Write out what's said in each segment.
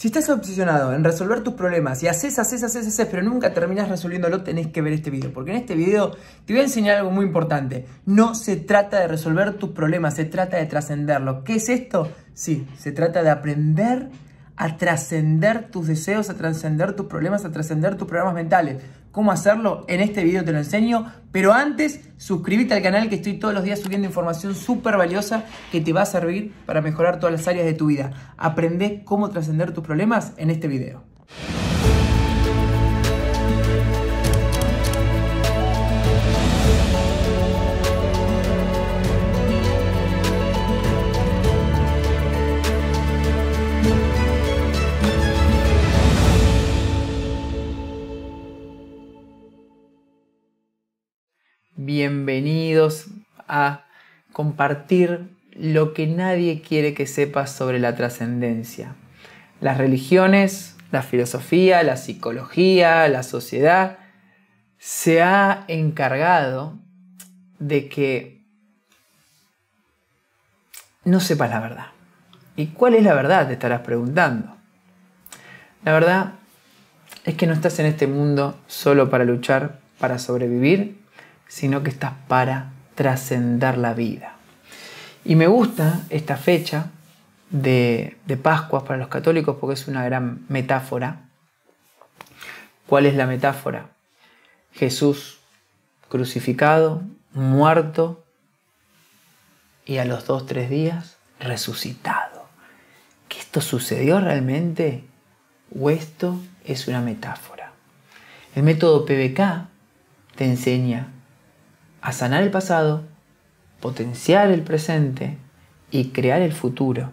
Si estás obsesionado en resolver tus problemas y haces, haces, haces, haces, pero nunca terminas resolviéndolo, tenés que ver este video. Porque en este video te voy a enseñar algo muy importante. No se trata de resolver tus problemas, se trata de trascenderlo. ¿Qué es esto? Sí, se trata de aprender a trascender tus deseos, a trascender tus problemas, a trascender tus problemas mentales cómo hacerlo, en este video te lo enseño. Pero antes, suscríbete al canal que estoy todos los días subiendo información súper valiosa que te va a servir para mejorar todas las áreas de tu vida. Aprende cómo trascender tus problemas en este video. bienvenidos a compartir lo que nadie quiere que sepas sobre la trascendencia. Las religiones, la filosofía, la psicología, la sociedad, se ha encargado de que no sepas la verdad. ¿Y cuál es la verdad? Te estarás preguntando. La verdad es que no estás en este mundo solo para luchar, para sobrevivir sino que estás para trascender la vida. Y me gusta esta fecha de, de Pascuas para los católicos porque es una gran metáfora. ¿Cuál es la metáfora? Jesús crucificado, muerto y a los dos, tres días resucitado. ¿Que esto sucedió realmente? ¿O esto es una metáfora? El método PBK te enseña a sanar el pasado, potenciar el presente y crear el futuro.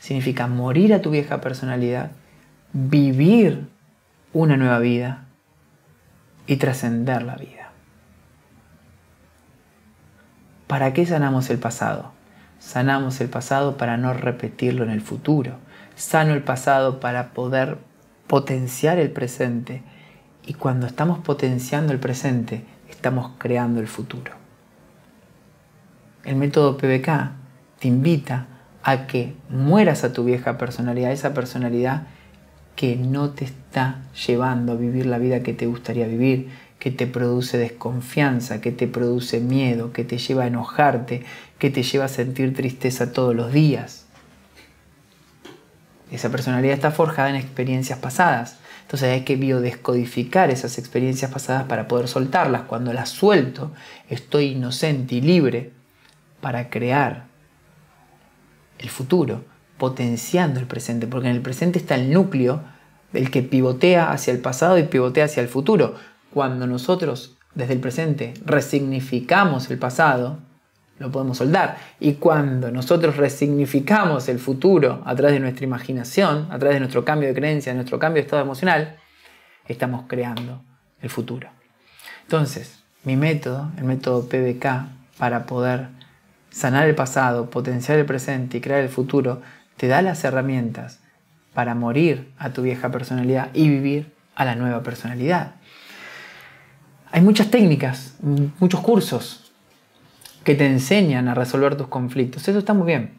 Significa morir a tu vieja personalidad, vivir una nueva vida y trascender la vida. ¿Para qué sanamos el pasado? Sanamos el pasado para no repetirlo en el futuro. Sano el pasado para poder potenciar el presente. Y cuando estamos potenciando el presente, estamos creando el futuro. El método PBK te invita a que mueras a tu vieja personalidad, esa personalidad que no te está llevando a vivir la vida que te gustaría vivir, que te produce desconfianza, que te produce miedo, que te lleva a enojarte, que te lleva a sentir tristeza todos los días. Esa personalidad está forjada en experiencias pasadas, entonces hay que biodescodificar esas experiencias pasadas para poder soltarlas. Cuando las suelto, estoy inocente y libre para crear el futuro, potenciando el presente, porque en el presente está el núcleo, del que pivotea hacia el pasado y pivotea hacia el futuro. Cuando nosotros desde el presente resignificamos el pasado, lo podemos soldar. Y cuando nosotros resignificamos el futuro a través de nuestra imaginación, a través de nuestro cambio de creencia, de nuestro cambio de estado emocional, estamos creando el futuro. Entonces, mi método, el método PBK, para poder sanar el pasado, potenciar el presente y crear el futuro, te da las herramientas para morir a tu vieja personalidad y vivir a la nueva personalidad. Hay muchas técnicas, muchos cursos, que te enseñan a resolver tus conflictos. Eso está muy bien.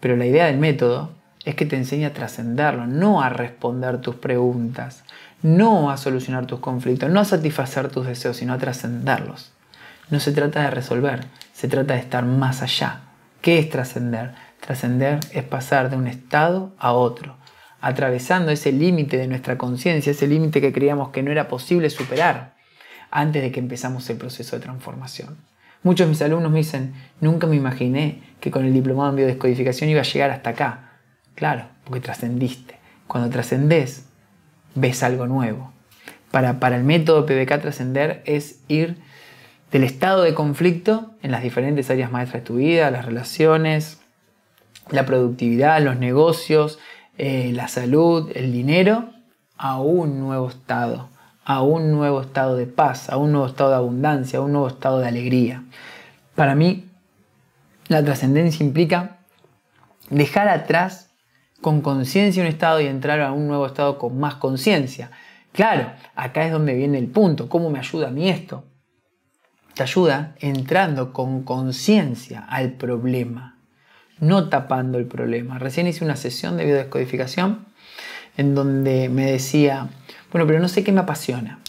Pero la idea del método es que te enseñe a trascenderlo, no a responder tus preguntas, no a solucionar tus conflictos, no a satisfacer tus deseos, sino a trascenderlos. No se trata de resolver, se trata de estar más allá. ¿Qué es trascender? Trascender es pasar de un estado a otro, atravesando ese límite de nuestra conciencia, ese límite que creíamos que no era posible superar antes de que empezamos el proceso de transformación. Muchos de mis alumnos me dicen, nunca me imaginé que con el diplomado en biodescodificación iba a llegar hasta acá. Claro, porque trascendiste. Cuando trascendés, ves algo nuevo. Para, el método PBK trascender es ir del estado de conflicto en las diferentes áreas maestras de tu vida, las relaciones, la productividad, los negocios, eh, la salud, el dinero, a un nuevo estado a un nuevo estado de paz, a un nuevo estado de abundancia, a un nuevo estado de alegría. Para mí, la trascendencia implica dejar atrás con conciencia un estado y entrar a un nuevo estado con más conciencia. Claro, acá es donde viene el punto, ¿cómo me ayuda a mí esto? Te ayuda entrando con conciencia al problema, no tapando el problema. Recién hice una sesión de biodescodificación en donde me decía bueno, pero no sé qué me apasiona.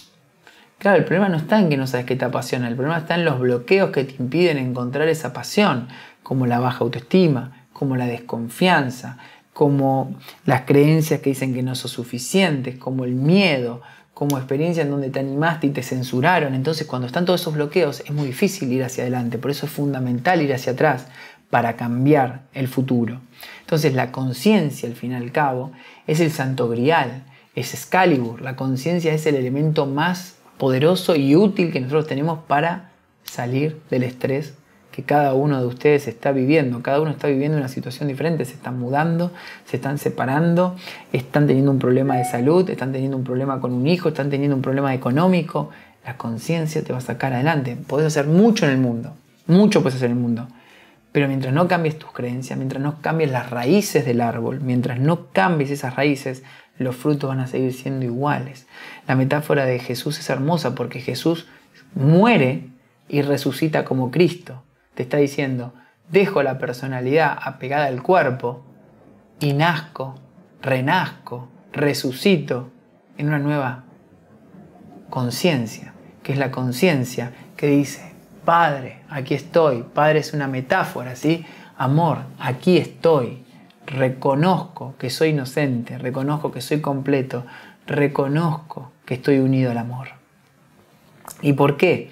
Claro, el problema no está en que no sabes qué te apasiona, el problema está en los bloqueos que te impiden encontrar esa pasión, como la baja autoestima, como la desconfianza, como las creencias que dicen que no son suficientes, como el miedo, como experiencias en donde te animaste y te censuraron. Entonces, cuando están todos esos bloqueos, es muy difícil ir hacia adelante. Por eso es fundamental ir hacia atrás para cambiar el futuro. Entonces, la conciencia, al fin y al cabo, es el santo grial es Excalibur. La conciencia es el elemento más poderoso y útil que nosotros tenemos para salir del estrés que cada uno de ustedes está viviendo. Cada uno está viviendo una situación diferente, se están mudando, se están separando, están teniendo un problema de salud, están teniendo un problema con un hijo, están teniendo un problema económico. La conciencia te va a sacar adelante. Podés hacer mucho en el mundo, mucho puedes hacer en el mundo. Pero mientras no cambies tus creencias, mientras no cambies las raíces del árbol, mientras no cambies esas raíces, los frutos van a seguir siendo iguales. La metáfora de Jesús es hermosa porque Jesús muere y resucita como Cristo. Te está diciendo, dejo la personalidad apegada al cuerpo y nazco, renazco, resucito en una nueva conciencia, que es la conciencia que dice, Padre, aquí estoy. Padre es una metáfora, ¿sí? Amor, aquí estoy reconozco que soy inocente, reconozco que soy completo, reconozco que estoy unido al amor. ¿Y por qué?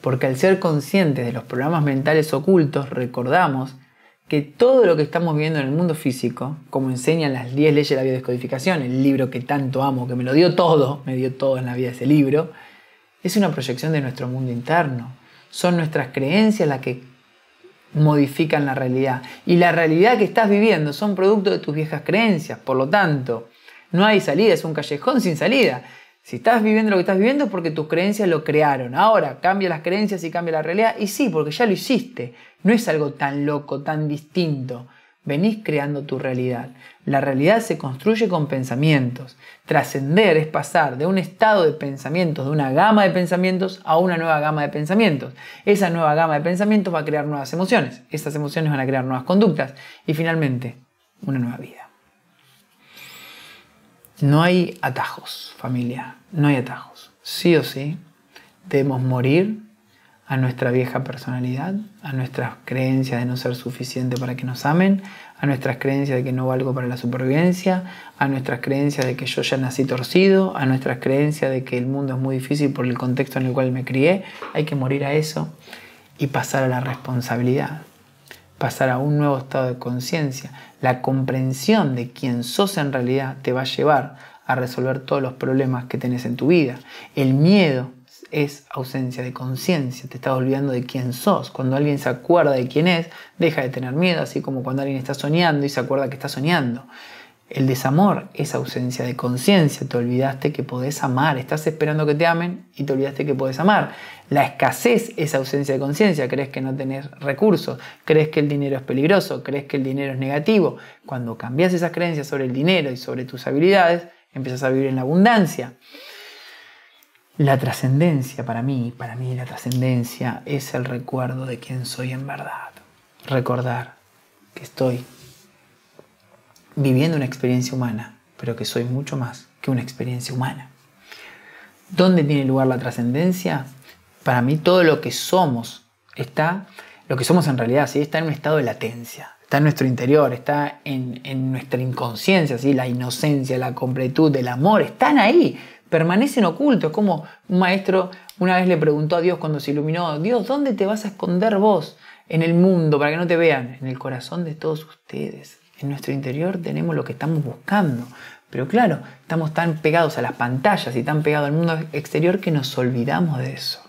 Porque al ser conscientes de los programas mentales ocultos, recordamos que todo lo que estamos viendo en el mundo físico, como enseñan las 10 leyes de la biodescodificación, el libro que tanto amo, que me lo dio todo, me dio todo en la vida ese libro, es una proyección de nuestro mundo interno. Son nuestras creencias las que modifican la realidad. Y la realidad que estás viviendo son producto de tus viejas creencias. Por lo tanto, no hay salida, es un callejón sin salida. Si estás viviendo lo que estás viviendo es porque tus creencias lo crearon. Ahora cambia las creencias y cambia la realidad. Y sí, porque ya lo hiciste. No es algo tan loco, tan distinto. Venís creando tu realidad. La realidad se construye con pensamientos. Trascender es pasar de un estado de pensamientos, de una gama de pensamientos, a una nueva gama de pensamientos. Esa nueva gama de pensamientos va a crear nuevas emociones. Esas emociones van a crear nuevas conductas. Y finalmente, una nueva vida. No hay atajos, familia. No hay atajos. Sí o sí, debemos morir a nuestra vieja personalidad, a nuestras creencias de no ser suficiente para que nos amen, a nuestras creencias de que no valgo para la supervivencia, a nuestras creencias de que yo ya nací torcido, a nuestras creencias de que el mundo es muy difícil por el contexto en el cual me crié, hay que morir a eso y pasar a la responsabilidad, pasar a un nuevo estado de conciencia. La comprensión de quién sos en realidad te va a llevar a resolver todos los problemas que tenés en tu vida. El miedo es ausencia de conciencia, te estás olvidando de quién sos. Cuando alguien se acuerda de quién es, deja de tener miedo, así como cuando alguien está soñando y se acuerda que está soñando. El desamor es ausencia de conciencia, te olvidaste que podés amar, estás esperando que te amen y te olvidaste que podés amar. La escasez es ausencia de conciencia, crees que no tenés recursos, crees que el dinero es peligroso, crees que el dinero es negativo. Cuando cambias esas creencias sobre el dinero y sobre tus habilidades, empiezas a vivir en la abundancia. La trascendencia para mí, para mí la trascendencia es el recuerdo de quién soy en verdad. Recordar que estoy viviendo una experiencia humana, pero que soy mucho más que una experiencia humana. ¿Dónde tiene lugar la trascendencia? Para mí todo lo que somos está, lo que somos en realidad, ¿sí? está en un estado de latencia, está en nuestro interior, está en, nuestra inconsciencia, ¿sí? la inocencia, la completud, el amor, están ahí permanecen ocultos. Como un maestro una vez le preguntó a Dios cuando se iluminó, Dios, ¿dónde te vas a esconder vos en el mundo para que no te vean? En el corazón de todos ustedes. En nuestro interior tenemos lo que estamos buscando. Pero claro, estamos tan pegados a las pantallas y tan pegados al mundo exterior que nos olvidamos de eso.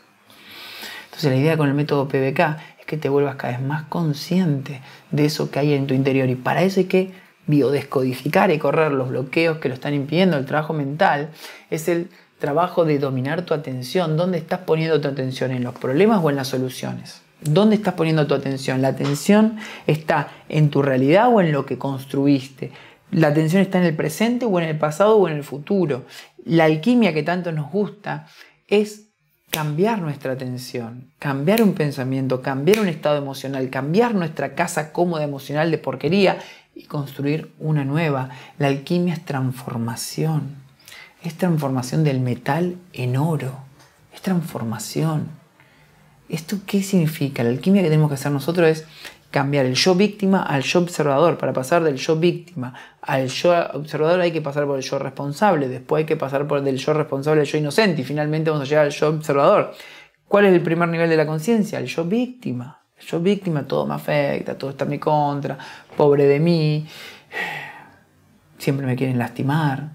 Entonces la idea con el método PBK es que te vuelvas cada vez más consciente de eso que hay en tu interior. Y para eso hay que biodescodificar y correr los bloqueos que lo están impidiendo, el trabajo mental, es el trabajo de dominar tu atención. ¿Dónde estás poniendo tu atención? ¿En los problemas o en las soluciones? ¿Dónde estás poniendo tu atención? ¿La atención está en tu realidad o en lo que construiste? ¿La atención está en el presente o en el pasado o en el futuro? La alquimia que tanto nos gusta es cambiar nuestra atención, cambiar un pensamiento, cambiar un estado emocional, cambiar nuestra casa cómoda emocional de porquería y construir una nueva. La alquimia es transformación. Es transformación del metal en oro. Es transformación. ¿Esto qué significa? La alquimia que tenemos que hacer nosotros es cambiar el yo víctima al yo observador. Para pasar del yo víctima al yo observador hay que pasar por el yo responsable. Después hay que pasar por del yo responsable al yo inocente. Y finalmente vamos a llegar al yo observador. ¿Cuál es el primer nivel de la conciencia? El yo víctima. Yo víctima, todo me afecta, todo está en mi contra, pobre de mí, siempre me quieren lastimar.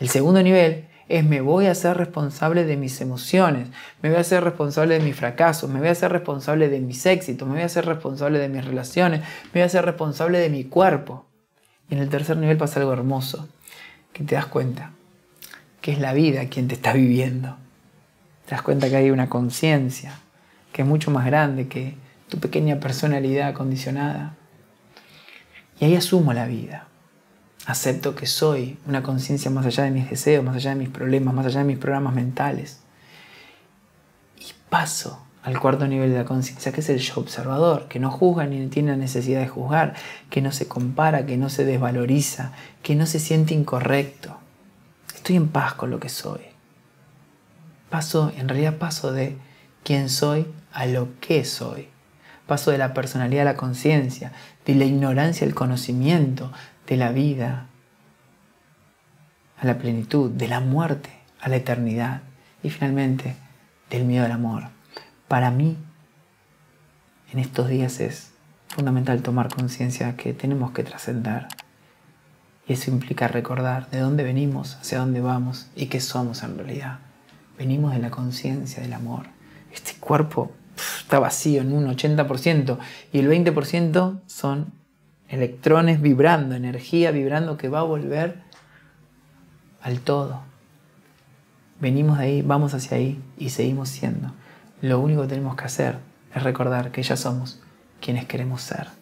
El segundo nivel es me voy a ser responsable de mis emociones, me voy a ser responsable de mis fracasos, me voy a ser responsable de mis éxitos, me voy a ser responsable de mis relaciones, me voy a ser responsable de mi cuerpo. Y en el tercer nivel pasa algo hermoso, que te das cuenta que es la vida quien te está viviendo. Te das cuenta que hay una conciencia que es mucho más grande que tu pequeña personalidad acondicionada Y ahí asumo la vida. Acepto que soy una conciencia más allá de mis deseos, más allá de mis problemas, más allá de mis programas mentales. Y paso al cuarto nivel de la conciencia, que es el yo observador, que no juzga ni tiene necesidad de juzgar, que no se compara, que no se desvaloriza, que no se siente incorrecto. Estoy en paz con lo que soy. Paso, en realidad paso de quién soy a lo que soy paso de la personalidad a la conciencia, de la ignorancia al conocimiento, de la vida a la plenitud, de la muerte a la eternidad y finalmente del miedo al amor. Para mí, en estos días es fundamental tomar conciencia que tenemos que trascender. Y eso implica recordar de dónde venimos, hacia dónde vamos y qué somos en realidad. Venimos de la conciencia del amor. Este cuerpo está vacío en un 80% y el 20% son electrones vibrando, energía vibrando que va a volver al todo. Venimos de ahí, vamos hacia ahí y seguimos siendo. Lo único que tenemos que hacer es recordar que ya somos quienes queremos ser.